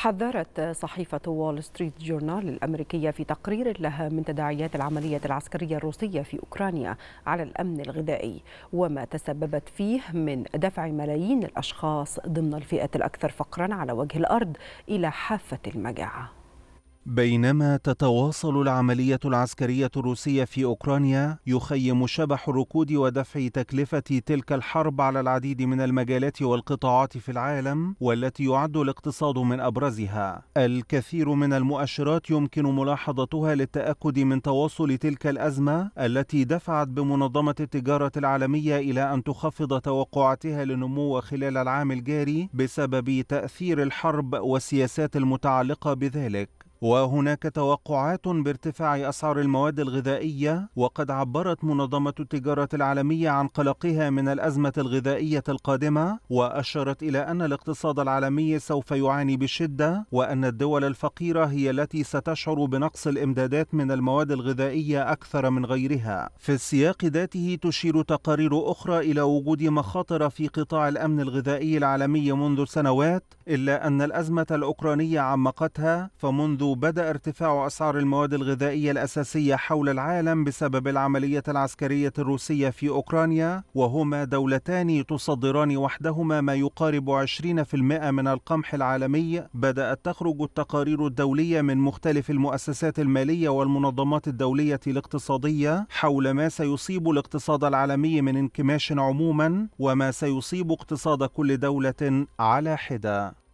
حذرت صحيفة وول ستريت جورنال الأمريكية في تقرير لها من تداعيات العملية العسكرية الروسية في أوكرانيا على الأمن الغذائي وما تسببت فيه من دفع ملايين الأشخاص ضمن الفئة الأكثر فقرا على وجه الأرض إلى حافة المجاعة بينما تتواصل العملية العسكرية الروسية في أوكرانيا يخيم شبح الركود ودفع تكلفة تلك الحرب على العديد من المجالات والقطاعات في العالم والتي يعد الاقتصاد من أبرزها الكثير من المؤشرات يمكن ملاحظتها للتأكد من تواصل تلك الأزمة التي دفعت بمنظمة التجارة العالمية إلى أن تخفض توقعاتها لنمو خلال العام الجاري بسبب تأثير الحرب والسياسات المتعلقة بذلك وهناك توقعات بارتفاع أسعار المواد الغذائية وقد عبرت منظمة التجارة العالمية عن قلقها من الأزمة الغذائية القادمة وأشارت إلى أن الاقتصاد العالمي سوف يعاني بشدة وأن الدول الفقيرة هي التي ستشعر بنقص الإمدادات من المواد الغذائية أكثر من غيرها في السياق ذاته تشير تقارير أخرى إلى وجود مخاطر في قطاع الأمن الغذائي العالمي منذ سنوات إلا أن الأزمة الأوكرانية عمقتها فمنذ بدأ ارتفاع أسعار المواد الغذائية الأساسية حول العالم بسبب العملية العسكرية الروسية في أوكرانيا وهما دولتان تصدران وحدهما ما يقارب 20% من القمح العالمي بدأت تخرج التقارير الدولية من مختلف المؤسسات المالية والمنظمات الدولية الاقتصادية حول ما سيصيب الاقتصاد العالمي من انكماش عموما وما سيصيب اقتصاد كل دولة على حدة